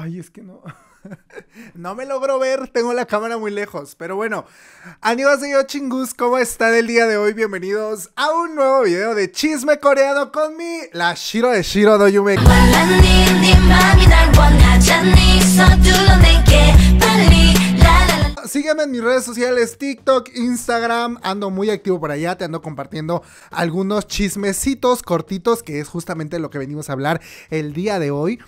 Ay, es que no. no me logro ver, tengo la cámara muy lejos. Pero bueno, yo chingus, ¿cómo están el día de hoy? Bienvenidos a un nuevo video de chisme coreano con mi la Shiro de Shiro Doyume sígueme en mis redes sociales, TikTok, Instagram, ando muy activo por allá, te ando compartiendo algunos chismecitos cortitos, que es justamente lo que venimos a hablar el día de hoy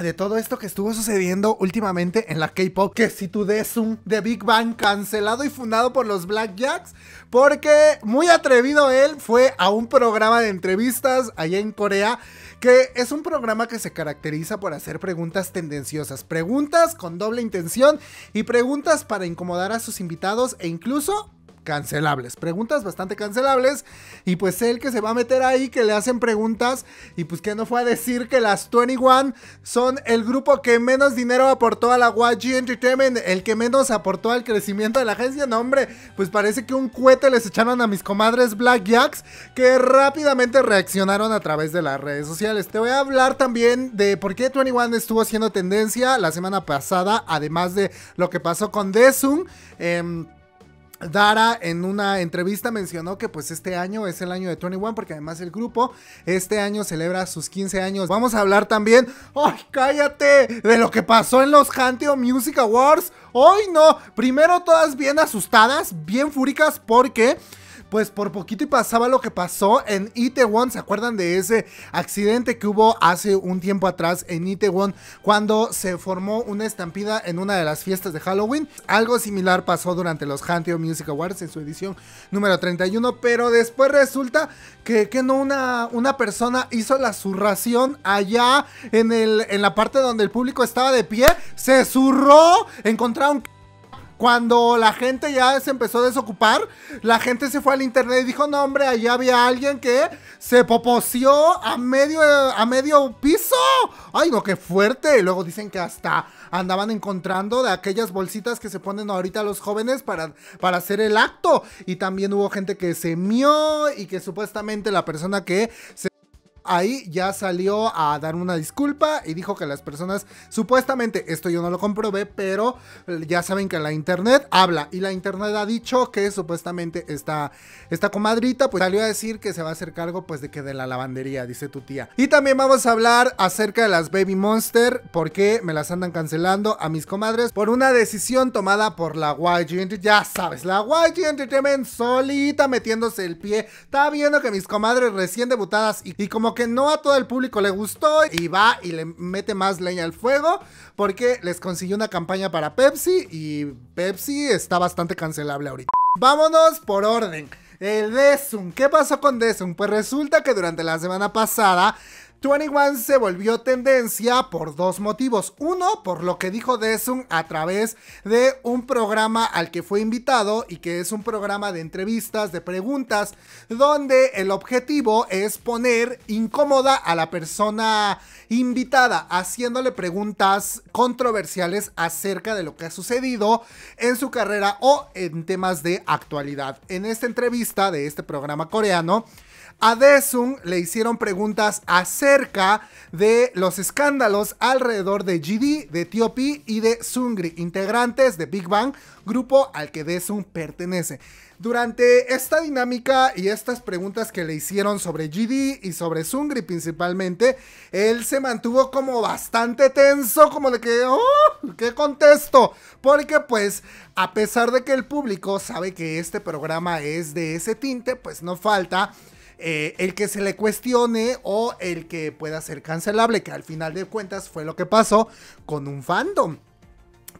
de todo esto que estuvo sucediendo últimamente en la K-pop, que si tu un de Big Bang cancelado y fundado por los Black Jacks, porque muy atrevido él fue a un programa de entrevistas allá en Corea, que es un programa que se caracteriza por hacer preguntas tendenciosas, preguntas con doble intención y preguntas para incomodar a sus invitados e incluso cancelables, preguntas bastante cancelables y pues el que se va a meter ahí que le hacen preguntas y pues que no fue a decir que las 21 son el grupo que menos dinero aportó a la YG Entertainment, el que menos aportó al crecimiento de la agencia, no hombre, pues parece que un cohete les echaron a mis comadres Blackjacks que rápidamente reaccionaron a través de las redes sociales. Te voy a hablar también de por qué 21 estuvo haciendo tendencia la semana pasada, además de lo que pasó con Desung. Eh, Dara en una entrevista mencionó que pues este año es el año de 21 porque además el grupo este año celebra sus 15 años. Vamos a hablar también, ¡ay, cállate! De lo que pasó en los Hanteo Music Awards. ¡Ay, no! Primero todas bien asustadas, bien fúricas porque pues por poquito y pasaba lo que pasó en Itaewon. ¿Se acuerdan de ese accidente que hubo hace un tiempo atrás en Itaewon cuando se formó una estampida en una de las fiestas de Halloween? Algo similar pasó durante los Hanteo Music Awards en su edición número 31, pero después resulta que, que no una, una persona hizo la zurración allá en, el, en la parte donde el público estaba de pie, se zurró, encontraron cuando la gente ya se empezó a desocupar, la gente se fue al internet y dijo, no hombre, allá había alguien que se popoció a medio, a medio piso. Ay, no, qué fuerte. luego dicen que hasta andaban encontrando de aquellas bolsitas que se ponen ahorita los jóvenes para, para hacer el acto. Y también hubo gente que se mió y que supuestamente la persona que se ahí ya salió a dar una disculpa y dijo que las personas, supuestamente, esto yo no lo comprobé, pero eh, ya saben que la internet habla y la internet ha dicho que supuestamente está esta comadrita pues salió a decir que se va a hacer cargo pues de que de la lavandería, dice tu tía. Y también vamos a hablar acerca de las Baby Monster, porque me las andan cancelando a mis comadres por una decisión tomada por la YG, ya sabes, la YG Entertainment solita metiéndose el pie, está viendo que mis comadres recién debutadas y como que no a todo el público le gustó y va y le mete más leña al fuego porque les consiguió una campaña para Pepsi y Pepsi está bastante cancelable ahorita. Vámonos por orden. El Desun, ¿qué pasó con Desun? Pues resulta que durante la semana pasada 21 se volvió tendencia por dos motivos. Uno, por lo que dijo Desun a través de un programa al que fue invitado y que es un programa de entrevistas, de preguntas, donde el objetivo es poner incómoda a la persona invitada, haciéndole preguntas controversiales acerca de lo que ha sucedido en su carrera o en temas de actualidad. En esta entrevista de este programa coreano, a Desung le hicieron preguntas acerca de los escándalos alrededor de GD, de T.O.P. y de Sungri, integrantes de Big Bang, grupo al que Desung pertenece. Durante esta dinámica y estas preguntas que le hicieron sobre GD y sobre Sungri principalmente, él se mantuvo como bastante tenso, como de que, oh, ¿qué contesto? Porque pues, a pesar de que el público sabe que este programa es de ese tinte, pues no falta eh, el que se le cuestione o el que pueda ser cancelable, que al final de cuentas fue lo que pasó con un fandom.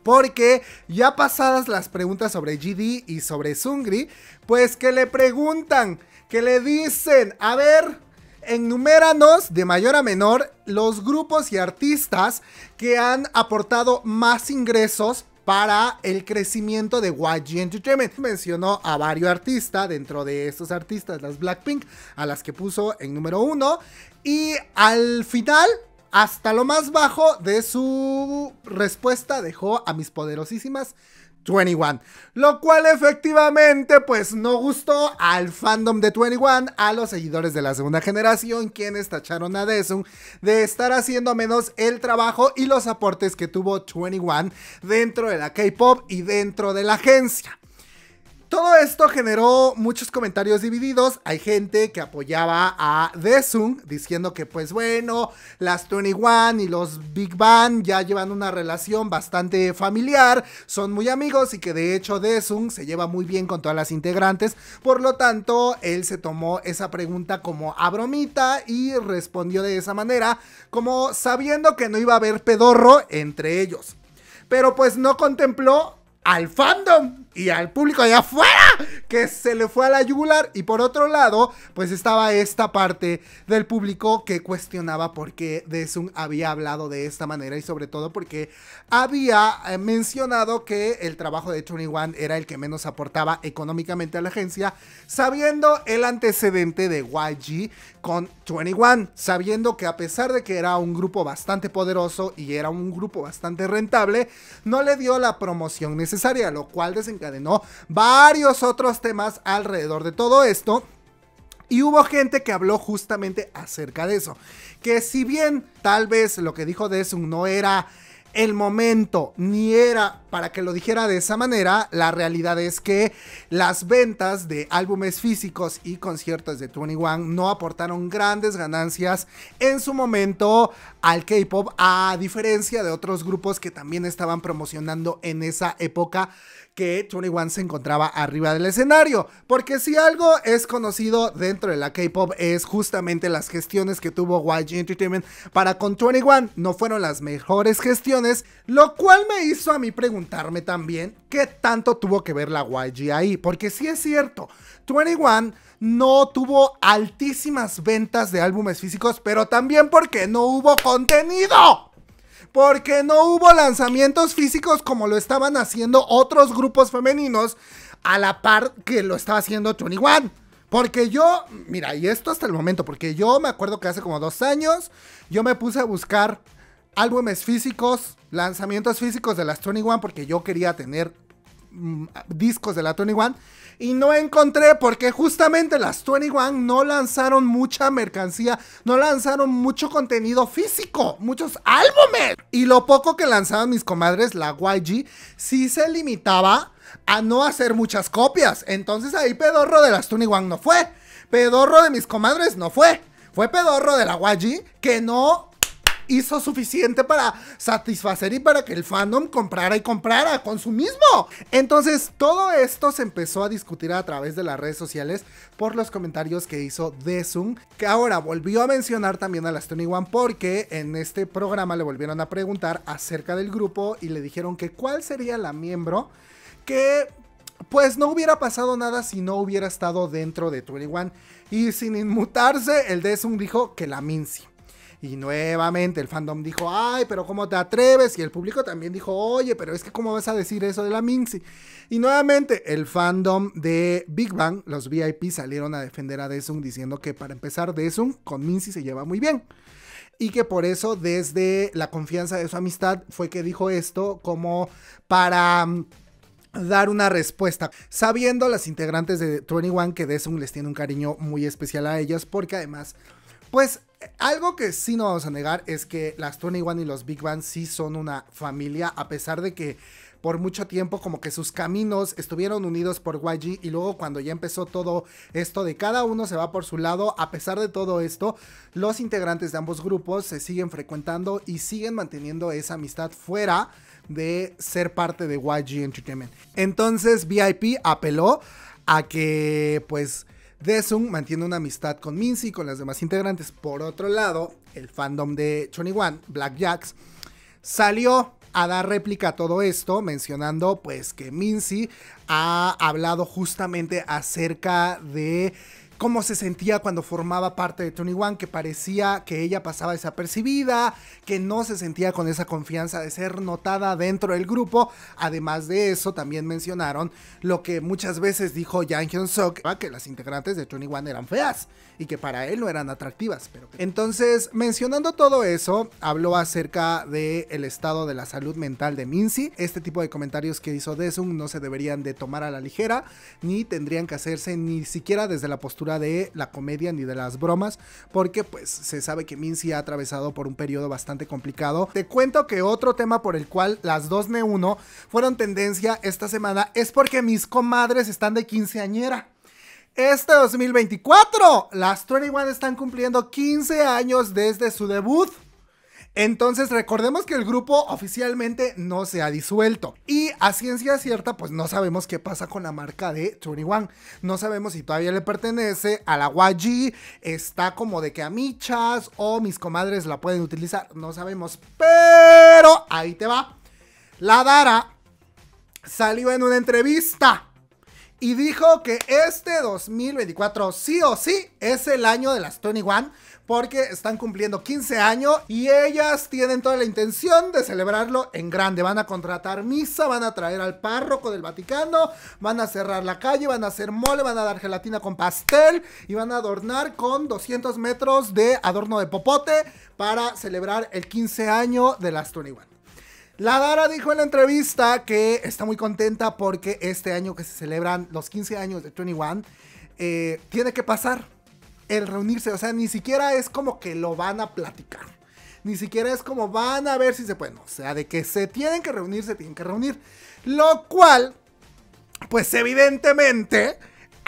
Porque ya pasadas las preguntas sobre GD y sobre Sungri, pues que le preguntan, que le dicen, a ver, enuméranos de mayor a menor los grupos y artistas que han aportado más ingresos para el crecimiento de YG Entertainment. Mencionó a varios artistas, dentro de estos artistas las Blackpink, a las que puso en número uno. Y al final, hasta lo más bajo de su respuesta, dejó a mis poderosísimas 21. Lo cual efectivamente pues no gustó al fandom de 21, a los seguidores de la segunda generación, quienes tacharon a Desum de estar haciendo menos el trabajo y los aportes que tuvo 21 dentro de la K-Pop y dentro de la agencia. Todo esto generó muchos comentarios divididos. Hay gente que apoyaba a Desung diciendo que pues bueno, las 21 y los Big Bang ya llevan una relación bastante familiar, son muy amigos y que de hecho Desung se lleva muy bien con todas las integrantes. Por lo tanto, él se tomó esa pregunta como a bromita y respondió de esa manera, como sabiendo que no iba a haber pedorro entre ellos. Pero pues no contempló al fandom y al público allá afuera que se le fue a la yugular. Y por otro lado, pues estaba esta parte del público que cuestionaba por qué Desun había hablado de esta manera y sobre todo porque había eh, mencionado que el trabajo de 21 era el que menos aportaba económicamente a la agencia, sabiendo el antecedente de YG con 21, sabiendo que a pesar de que era un grupo bastante poderoso y era un grupo bastante rentable, no le dio la promoción necesaria, lo cual desencadenó de no varios otros temas alrededor de todo esto. Y hubo gente que habló justamente acerca de eso. Que si bien tal vez lo que dijo Desung no era el momento, ni era para que lo dijera de esa manera, la realidad es que las ventas de álbumes físicos y conciertos de 21 no aportaron grandes ganancias en su momento al K-pop, a diferencia de otros grupos que también estaban promocionando en esa época que 21 se encontraba arriba del escenario. Porque si algo es conocido dentro de la K-pop es justamente las gestiones que tuvo YG Entertainment para con 21. No fueron las mejores gestiones, lo cual me hizo a mí preguntar también qué tanto tuvo que ver la YG ahí, porque sí es cierto, 21 no tuvo altísimas ventas de álbumes físicos, pero también porque no hubo contenido. Porque no hubo lanzamientos físicos como lo estaban haciendo otros grupos femeninos a la par que lo estaba haciendo 21. Porque yo, mira, y esto hasta el momento, porque yo me acuerdo que hace como dos años yo me puse a buscar álbumes físicos, lanzamientos físicos de las 21 porque yo quería tener mm, discos de la 21 y no encontré porque justamente las 21 no lanzaron mucha mercancía, no lanzaron mucho contenido físico, muchos álbumes. Y lo poco que lanzaban mis comadres, la YG, sí se limitaba a no hacer muchas copias. Entonces ahí pedorro de las 21 no fue, pedorro de mis comadres no fue. Fue pedorro de la YG que no hizo suficiente para satisfacer y para que el fandom comprara y comprara, con su mismo. Entonces, todo esto se empezó a discutir a través de las redes sociales por los comentarios que hizo Desung. que ahora volvió a mencionar también a las 21. One porque en este programa le volvieron a preguntar acerca del grupo y le dijeron que cuál sería la miembro que pues no hubiera pasado nada si no hubiera estado dentro de 21. Y sin inmutarse, el Desung dijo que la Mincy. Y nuevamente el fandom dijo, ay, pero ¿cómo te atreves? Y el público también dijo, oye, pero es que ¿cómo vas a decir eso de la Minxi? Y nuevamente el fandom de Big Bang, los VIP salieron a defender a Desung diciendo que para empezar Desung con Minxi se lleva muy bien y que por eso desde la confianza de su amistad fue que dijo esto como para mm, dar una respuesta, sabiendo las integrantes de 21 que Desung les tiene un cariño muy especial a ellas porque además pues algo que sí no vamos a negar es que las 21 y los Big Bang sí son una familia, a pesar de que por mucho tiempo como que sus caminos estuvieron unidos por YG y luego cuando ya empezó todo esto de cada uno se va por su lado, a pesar de todo esto, los integrantes de ambos grupos se siguen frecuentando y siguen manteniendo esa amistad fuera de ser parte de YG Entertainment. Entonces VIP apeló a que pues Desung mantiene una amistad con Minzy y con las demás integrantes. Por otro lado, el fandom de 21, Black Jacks, salió a dar réplica a todo esto, mencionando pues que Minzy ha hablado justamente acerca de cómo se sentía cuando formaba parte de Tony One, que parecía que ella pasaba desapercibida, que no se sentía con esa confianza de ser notada dentro del grupo. Además de eso, también mencionaron lo que muchas veces dijo Yang Hyun Suk, que las integrantes de Tony One eran feas y que para él no eran atractivas. Entonces, mencionando todo eso, habló acerca del estado de la salud mental de Minzy. Este tipo de comentarios que hizo Desung no se deberían de tomar a la ligera, ni tendrían que hacerse ni siquiera desde la postura de la comedia ni de las bromas, porque pues se sabe que Mincy ha atravesado por un periodo bastante complicado. Te cuento que otro tema por el cual las dos ne 1 fueron tendencia esta semana es porque mis comadres están de quinceañera este 2024. Las 21 están cumpliendo 15 años desde su debut. Entonces recordemos que el grupo oficialmente no se ha disuelto y a ciencia cierta pues no sabemos qué pasa con la marca de 21. No sabemos si todavía le pertenece a la YG, está como de que a michas o mis comadres la pueden utilizar, no sabemos, pero ahí te va. La Dara salió en una entrevista y dijo que este 2024 sí o sí es el año de las 21 porque están cumpliendo 15 años y ellas tienen toda la intención de celebrarlo en grande. Van a contratar misa, van a traer al párroco del Vaticano, van a cerrar la calle, van a hacer mole, van a dar gelatina con pastel y van a adornar con 200 metros de adorno de popote para celebrar el 15 año de las 21. La Dara dijo en la entrevista que está muy contenta porque este año que se celebran los 15 años de 21, eh, tiene que pasar el reunirse. O sea, ni siquiera es como que lo van a platicar. Ni siquiera es como van a ver si se pueden. O sea, de que se tienen que reunir, se tienen que reunir. Lo cual, pues evidentemente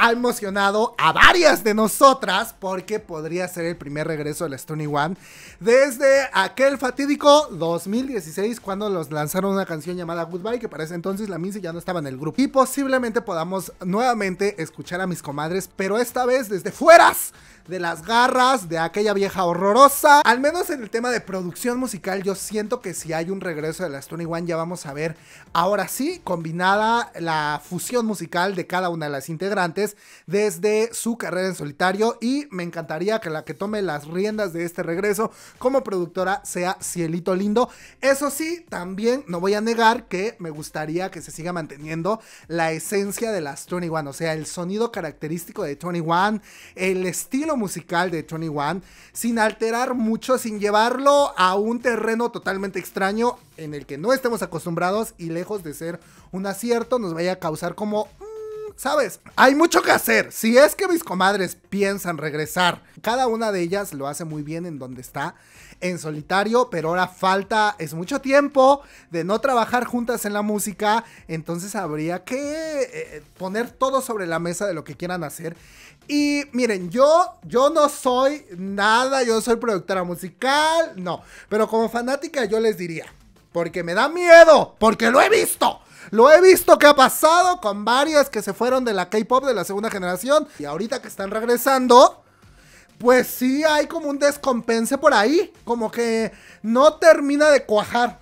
ha emocionado a varias de nosotras porque podría ser el primer regreso de la Stony One desde aquel fatídico 2016 cuando los lanzaron una canción llamada Goodbye que para ese entonces la mince ya no estaba en el grupo y posiblemente podamos nuevamente escuchar a mis comadres pero esta vez desde fueras de las garras de aquella vieja horrorosa. Al menos en el tema de producción musical, yo siento que si hay un regreso de la Stony One, ya vamos a ver ahora sí combinada la fusión musical de cada una de las integrantes desde su carrera en solitario y me encantaría que la que tome las riendas de este regreso como productora sea Cielito Lindo. Eso sí, también no voy a negar que me gustaría que se siga manteniendo la esencia de las 21, o sea, el sonido característico de 21, el estilo musical de 21, sin alterar mucho, sin llevarlo a un terreno totalmente extraño en el que no estemos acostumbrados y lejos de ser un acierto nos vaya a causar como ¿sabes? Hay mucho que hacer. Si es que mis comadres piensan regresar, cada una de ellas lo hace muy bien en donde está, en solitario, pero ahora falta, es mucho tiempo de no trabajar juntas en la música, entonces habría que eh, poner todo sobre la mesa de lo que quieran hacer. Y miren, yo, yo no soy nada, yo soy productora musical, no, pero como fanática yo les diría, porque me da miedo, porque lo he visto. Lo he visto que ha pasado con varias que se fueron de la K-pop de la segunda generación y ahorita que están regresando, pues sí hay como un descompense por ahí, como que no termina de cuajar.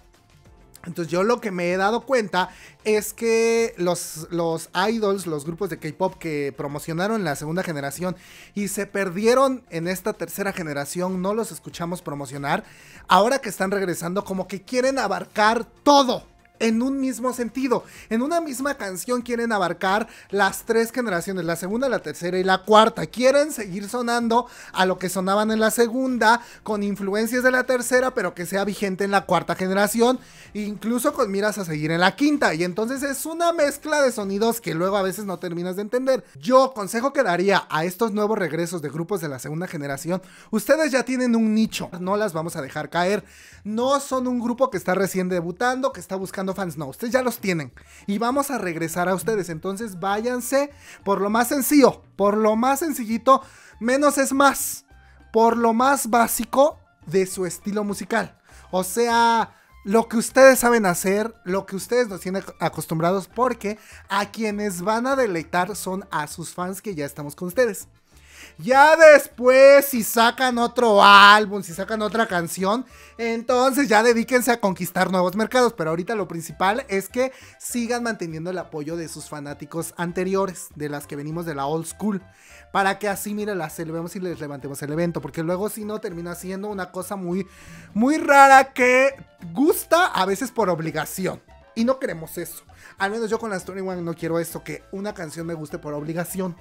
Entonces yo lo que me he dado cuenta es que los, los idols, los grupos de K-Pop que promocionaron la segunda generación y se perdieron en esta tercera generación, no los escuchamos promocionar, ahora que están regresando como que quieren abarcar todo en un mismo sentido. En una misma canción quieren abarcar las tres generaciones, la segunda, la tercera y la cuarta. Quieren seguir sonando a lo que sonaban en la segunda, con influencias de la tercera, pero que sea vigente en la cuarta generación, incluso con miras a seguir en la quinta. Y entonces es una mezcla de sonidos que luego a veces no terminas de entender. Yo consejo que daría a estos nuevos regresos de grupos de la segunda generación, ustedes ya tienen un nicho, no las vamos a dejar caer. No son un grupo que está recién debutando, que está buscando fans, no, ustedes ya los tienen. Y vamos a regresar a ustedes, entonces váyanse por lo más sencillo, por lo más sencillito, menos es más, por lo más básico de su estilo musical. O sea, lo que ustedes saben hacer, lo que ustedes nos tienen acostumbrados, porque a quienes van a deleitar son a sus fans que ya estamos con ustedes. Ya después, si sacan otro álbum, si sacan otra canción, entonces ya dedíquense a conquistar nuevos mercados. Pero ahorita lo principal es que sigan manteniendo el apoyo de sus fanáticos anteriores, de las que venimos de la old school. Para que así, mira, las celebremos y les levantemos el evento. Porque luego, si no, termina siendo una cosa muy, muy rara que gusta a veces por obligación. Y no queremos eso al menos yo con la Story One no quiero esto, que una canción me guste por obligación.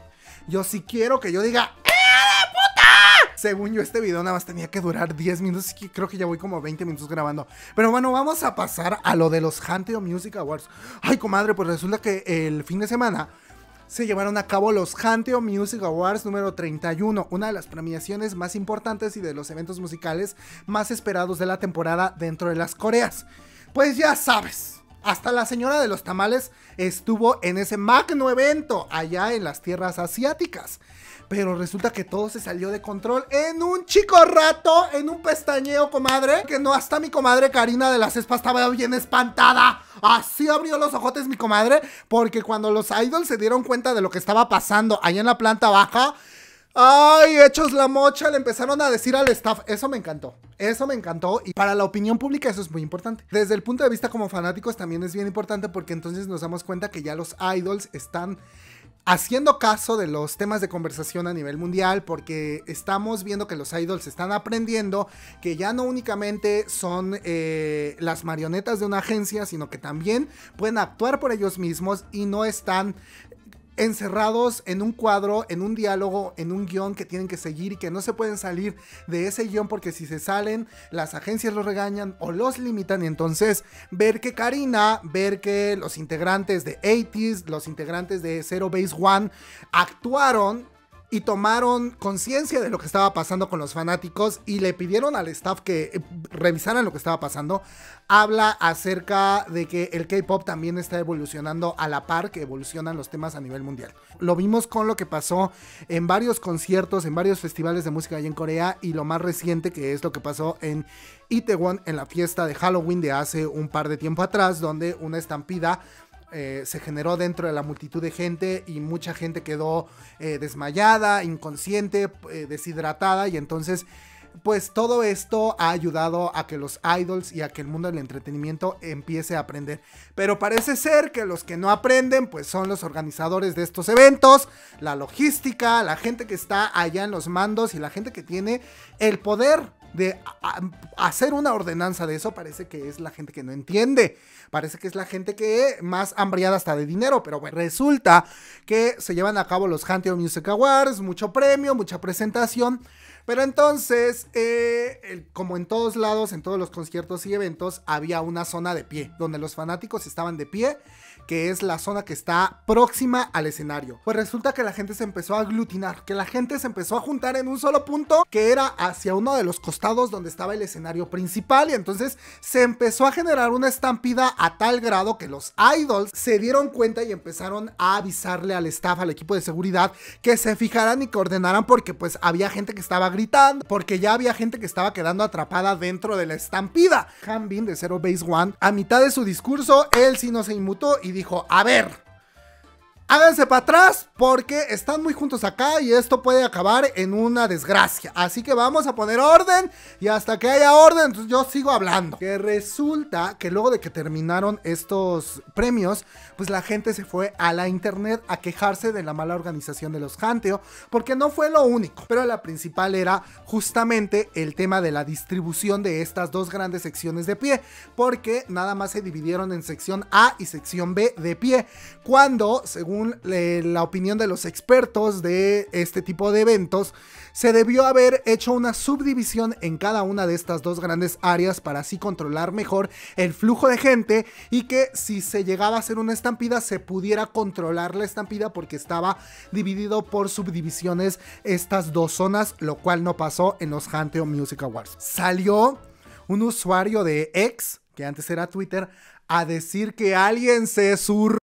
Yo sí quiero que yo diga, ¡Eh, puta! Según yo, este video nada más tenía que durar 10 minutos y creo que ya voy como 20 minutos grabando. Pero bueno, vamos a pasar a lo de los Hanteo Music Awards. Ay, comadre, pues resulta que el fin de semana se llevaron a cabo los Hanteo Music Awards número 31, una de las premiaciones más importantes y de los eventos musicales más esperados de la temporada dentro de las Coreas. Pues ya sabes, hasta la señora de los tamales estuvo en ese magno evento allá en las tierras asiáticas. Pero resulta que todo se salió de control en un chico rato, en un pestañeo, comadre. Que no, hasta mi comadre Karina de las espas estaba bien espantada. Así abrió los ojotes mi comadre. Porque cuando los idols se dieron cuenta de lo que estaba pasando allá en la planta baja, Ay, hechos la mocha, le empezaron a decir al staff. Eso me encantó. Eso me encantó. Y para la opinión pública eso es muy importante. Desde el punto de vista como fanáticos también es bien importante porque entonces nos damos cuenta que ya los idols están haciendo caso de los temas de conversación a nivel mundial, porque estamos viendo que los idols están aprendiendo que ya no únicamente son eh, las marionetas de una agencia, sino que también pueden actuar por ellos mismos y no están encerrados en un cuadro, en un diálogo, en un guión que tienen que seguir y que no se pueden salir de ese guión porque si se salen, las agencias los regañan o los limitan. Y entonces ver que Karina, ver que los integrantes de 80 los integrantes de Zero Base One actuaron y tomaron conciencia de lo que estaba pasando con los fanáticos y le pidieron al staff que eh, revisaran lo que estaba pasando. Habla acerca de que el K-Pop también está evolucionando a la par que evolucionan los temas a nivel mundial. Lo vimos con lo que pasó en varios conciertos, en varios festivales de música allá en Corea y lo más reciente que es lo que pasó en Itaewon en la fiesta de Halloween de hace un par de tiempo atrás donde una estampida eh, se generó dentro de la multitud de gente y mucha gente quedó eh, desmayada, inconsciente, eh, deshidratada y entonces pues todo esto ha ayudado a que los idols y a que el mundo del entretenimiento empiece a aprender. Pero parece ser que los que no aprenden, pues son los organizadores de estos eventos, la logística, la gente que está allá en los mandos y la gente que tiene el poder de hacer una ordenanza de eso, parece que es la gente que no entiende, parece que es la gente que más hambriada está de dinero, pero resulta que se llevan a cabo los Hunter Music Awards, mucho premio, mucha presentación, pero entonces, eh, como en todos lados, en todos los conciertos y eventos, había una zona de pie, donde los fanáticos estaban de pie que es la zona que está próxima al escenario. Pues resulta que la gente se empezó a aglutinar, que la gente se empezó a juntar en un solo punto que era hacia uno de los costados donde estaba el escenario principal y entonces se empezó a generar una estampida a tal grado que los idols se dieron cuenta y empezaron a avisarle al staff, al equipo de seguridad, que se fijaran y que ordenaran porque pues había gente que estaba gritando, porque ya había gente que estaba quedando atrapada dentro de la estampida. Hanbin de Zero Base One, a mitad de su discurso, él sí no se inmutó y dijo, a ver, háganse para atrás porque están muy juntos acá y esto puede acabar en una desgracia. Así que vamos a poner orden y hasta que haya orden, entonces yo sigo hablando. Que resulta que luego de que terminaron estos premios, pues la gente se fue a la internet a quejarse de la mala organización de los Hanteo porque no fue lo único, pero la principal era justamente el tema de la distribución de estas dos grandes secciones de pie, porque nada más se dividieron en sección A y sección B de pie, cuando según eh, la opinión de los expertos de este tipo de eventos, se debió haber hecho una subdivisión en cada una de estas dos grandes áreas para así controlar mejor el flujo de gente y que si se llegaba a hacer una estampida se pudiera controlar la estampida porque estaba dividido por subdivisiones estas dos zonas, lo cual no pasó en los Hanteo Music Awards. Salió un usuario de X, que antes era Twitter, a decir que alguien se sur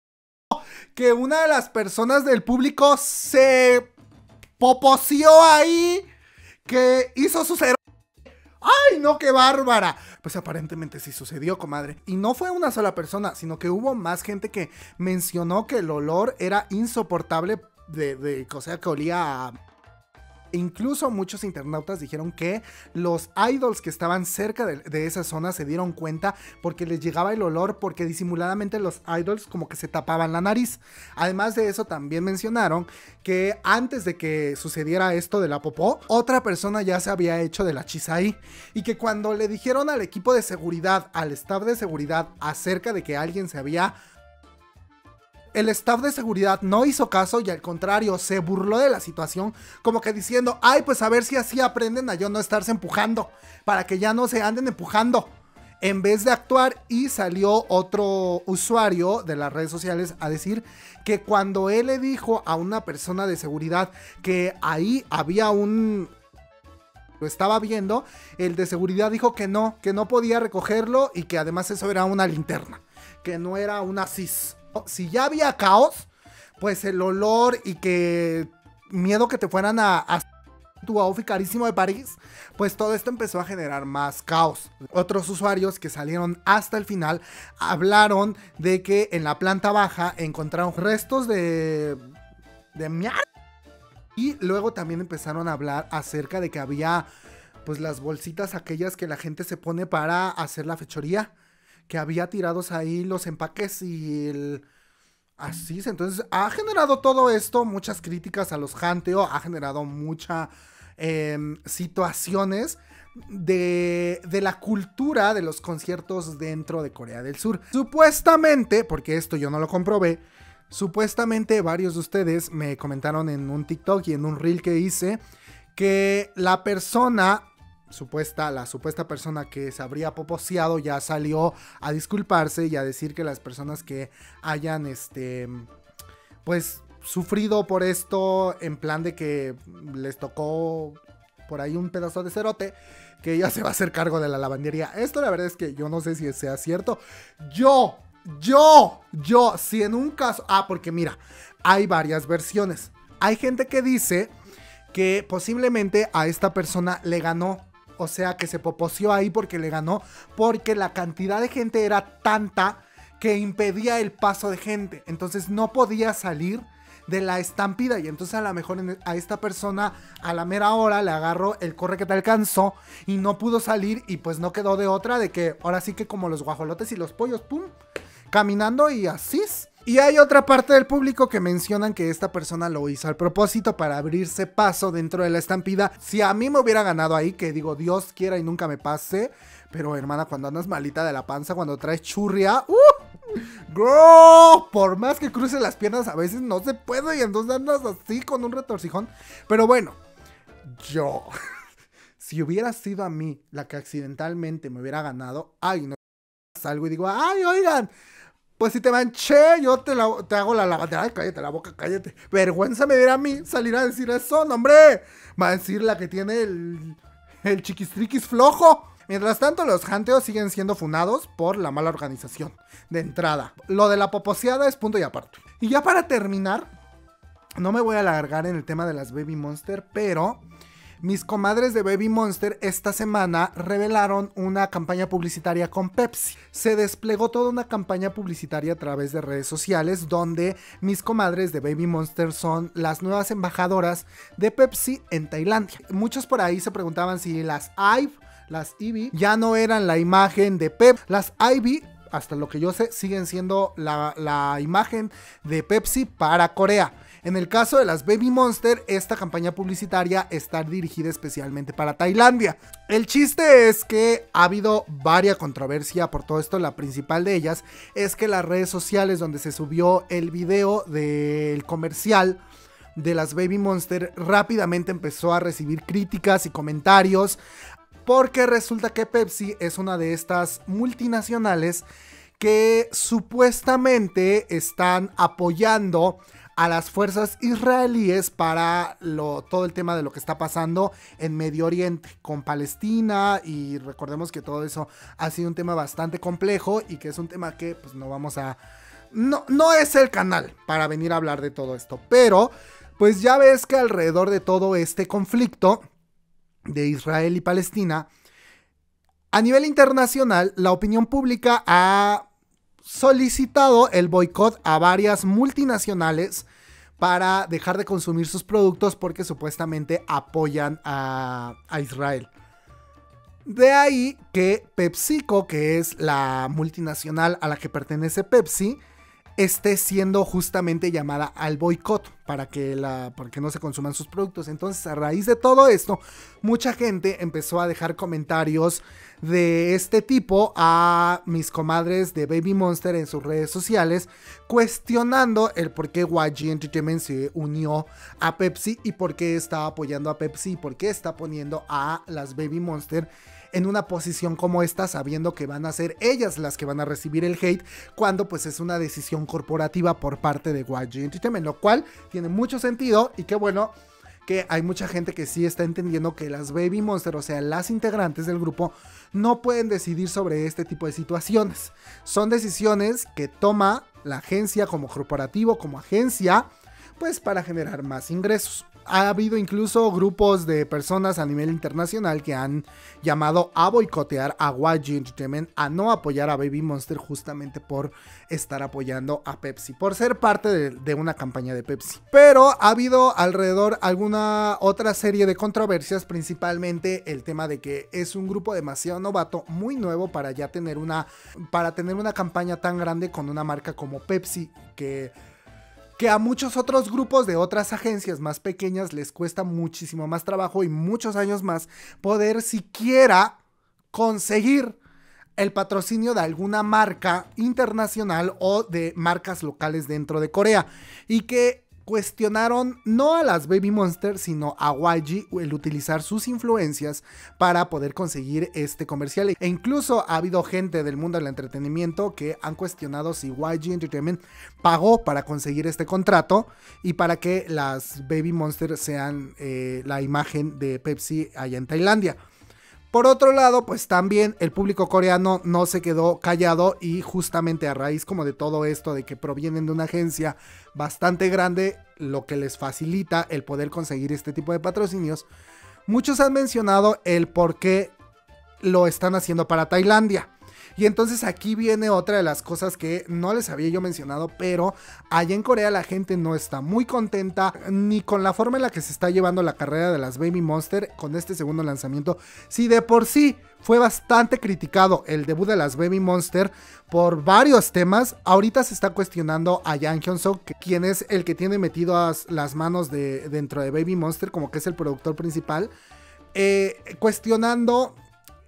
que una de las personas del público se popoció ahí, que hizo su cero. ¡Ay, no, qué bárbara! Pues aparentemente sí sucedió, comadre. Y no fue una sola persona, sino que hubo más gente que mencionó que el olor era insoportable de, de o sea, que olía a e incluso muchos internautas dijeron que los idols que estaban cerca de, esa zona se dieron cuenta porque les llegaba el olor porque disimuladamente los idols como que se tapaban la nariz. Además de eso también mencionaron que antes de que sucediera esto de la popó, otra persona ya se había hecho de la ahí. y que cuando le dijeron al equipo de seguridad, al staff de seguridad acerca de que alguien se había el staff de seguridad no hizo caso y al contrario se burló de la situación, como que diciendo, ay, pues a ver si así aprenden a yo no estarse empujando, para que ya no se anden empujando en vez de actuar y salió otro usuario de las redes sociales a decir que cuando él le dijo a una persona de seguridad que ahí había un lo estaba viendo, el de seguridad dijo que no, que no podía recogerlo y que además eso era una linterna, que no era una cis si ya había caos, pues el olor y que miedo que te fueran a, a tu outfit carísimo de París, pues todo esto empezó a generar más caos. Otros usuarios que salieron hasta el final hablaron de que en la planta baja encontraron restos de de mierda. Y luego también empezaron a hablar acerca de que había pues las bolsitas aquellas que la gente se pone para hacer la fechoría que había tirados ahí los empaques y el... Así entonces ha generado todo esto, muchas críticas a los Hanteo, ha generado muchas em, situaciones de, de, la cultura de los conciertos dentro de Corea del Sur. Supuestamente, porque esto yo no lo comprobé, supuestamente varios de ustedes me comentaron en un TikTok y en un reel que hice que la persona supuesta, la supuesta persona que se habría poposeado ya salió a disculparse y a decir que las personas que hayan, este, pues, sufrido por esto, en plan de que les tocó por ahí un pedazo de cerote, que ella se va a hacer cargo de la lavandería. Esto la verdad es que yo no sé si sea cierto. Yo, yo, yo, si en un caso... Ah, porque mira, hay varias versiones. Hay gente que dice que posiblemente a esta persona le ganó o sea que se popoció ahí porque le ganó, porque la cantidad de gente era tanta que impedía el paso de gente, entonces no podía salir de la estampida. Y entonces a lo mejor e, a esta persona a la mera hora le agarró el corre que te alcanzó y no pudo salir y pues no quedó de otra de que ahora sí que como los guajolotes y los pollos, ¡pum! Caminando y así. Y hay otra parte del público que mencionan que esta persona lo hizo al propósito para abrirse paso dentro de la estampida. Si a mí me hubiera ganado ahí, que digo, Dios quiera y nunca me pase. Pero hermana, cuando andas malita de la panza, cuando traes churria, ¡uh! por más que cruces las piernas, a veces no se puede y entonces andas así con un retorcijón. Pero bueno, yo, si hubiera sido a mí la que accidentalmente me hubiera ganado, ay, no salgo y digo, ay, oigan, pues si te che, yo te, te hago la lavadera. Ay, cállate la boca, cállate. Vergüenza me diera a mí salir a decir eso, no, hombre. Va a decir la que tiene el, el chiquistriquis flojo. Mientras tanto, los janteos siguen siendo funados por la mala organización. De entrada, lo de la poposeada es punto y aparte. Y ya para terminar, no me voy a alargar en el tema de las Baby Monster, pero mis comadres de Baby Monster esta semana revelaron una campaña publicitaria con Pepsi. Se desplegó toda una campaña publicitaria a través de redes sociales donde mis comadres de Baby Monster son las nuevas embajadoras de Pepsi en Tailandia. Muchos por ahí se preguntaban si las IVE, las Ivy, ya no eran la imagen de Pepsi Las Ivy hasta lo que yo sé, siguen siendo la, imagen de Pepsi para Corea. En el caso de las Baby Monster, esta campaña publicitaria está dirigida especialmente para Tailandia. El chiste es que ha habido varias controversia por todo esto. La principal de ellas es que las redes sociales donde se subió el video del comercial de las Baby Monster rápidamente empezó a recibir críticas y comentarios porque resulta que Pepsi es una de estas multinacionales que supuestamente están apoyando a las fuerzas israelíes para todo el tema de lo que está pasando en Medio Oriente con Palestina y recordemos que todo eso ha sido un tema bastante complejo y que es un tema que pues no vamos a... No, no es el canal para venir a hablar de todo esto, pero pues ya ves que alrededor de todo este conflicto de Israel y Palestina, a nivel internacional, la opinión pública ha solicitado el boicot a varias multinacionales para dejar de consumir sus productos porque supuestamente apoyan a, Israel. De ahí que PepsiCo, que es la multinacional a la que pertenece Pepsi, esté siendo justamente llamada al boicot para que, la, no se consuman sus productos. Entonces, a raíz de todo esto, mucha gente empezó a dejar comentarios de este tipo a mis comadres de Baby Monster en sus redes sociales, cuestionando el por qué YG Entertainment se unió a Pepsi y por qué está apoyando a Pepsi y por qué está poniendo a las Baby Monster en una posición como esta sabiendo que van a ser ellas las que van a recibir el hate cuando pues es una decisión corporativa por parte de YG Entertainment, lo cual tiene mucho sentido y qué bueno que hay mucha gente que sí está entendiendo que las Baby Monster, o sea, las integrantes del grupo, no pueden decidir sobre este tipo de situaciones. Son decisiones que toma la agencia como corporativo, como agencia, pues para generar más ingresos ha habido incluso grupos de personas a nivel internacional que han llamado a boicotear a YG Entertainment, a no apoyar a Baby Monster justamente por estar apoyando a Pepsi, por ser parte de, una campaña de Pepsi. Pero ha habido alrededor alguna otra serie de controversias, principalmente el tema de que es un grupo demasiado novato, muy nuevo para ya tener una, para tener una campaña tan grande con una marca como Pepsi que que a muchos otros grupos de otras agencias más pequeñas les cuesta muchísimo más trabajo y muchos años más poder siquiera conseguir el patrocinio de alguna marca internacional o de marcas locales dentro de Corea. Y que cuestionaron no a las Baby Monster sino a YG el utilizar sus influencias para poder conseguir este comercial. E incluso ha habido gente del mundo del entretenimiento que han cuestionado si YG Entertainment pagó para conseguir este contrato y para que las Baby Monsters sean eh, la imagen de Pepsi allá en Tailandia. Por otro lado, pues también el público coreano no se quedó callado y justamente a raíz como de todo esto de que provienen de una agencia bastante grande, lo que les facilita el poder conseguir este tipo de patrocinios, muchos han mencionado el por qué lo están haciendo para Tailandia. Y entonces aquí viene otra de las cosas que no les había yo mencionado, pero allá en Corea la gente no está muy contenta ni con la forma en la que se está llevando la carrera de las Baby Monster con este segundo lanzamiento. Si de por sí fue bastante criticado el debut de las Baby Monster por varios temas, ahorita se está cuestionando a Yang hyun Suk. quien es el que tiene metidas las manos de, dentro de Baby Monster, como que es el productor principal. Eh, cuestionando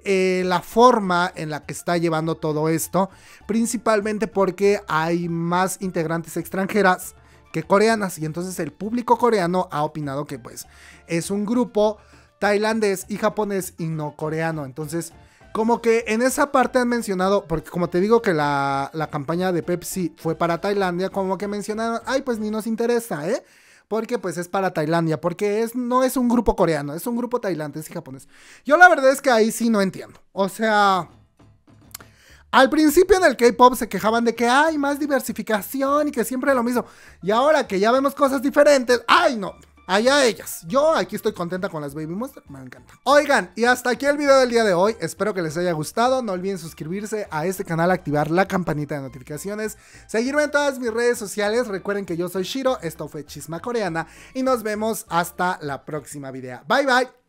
eh, la forma en la que está llevando todo esto, principalmente porque hay más integrantes extranjeras que coreanas y entonces el público coreano ha opinado que pues es un grupo tailandés y japonés y no coreano, entonces como que en esa parte han mencionado, porque como te digo que la, la campaña de Pepsi fue para Tailandia, como que mencionaron, ay pues ni nos interesa, ¿eh? porque pues es para Tailandia, porque es, no es un grupo coreano, es un grupo tailandés y japonés. Yo la verdad es que ahí sí no entiendo. O sea, al principio en el K-pop se quejaban de que hay más diversificación y que siempre lo mismo. Y ahora que ya vemos cosas diferentes, ay no, Allá ellas. Yo aquí estoy contenta con las Baby Monster. Me encanta. Oigan, y hasta aquí el video del día de hoy. Espero que les haya gustado. No olviden suscribirse a este canal, activar la campanita de notificaciones, seguirme en todas mis redes sociales. Recuerden que yo soy Shiro. Esto fue Chisma Coreana. Y nos vemos hasta la próxima video. Bye bye.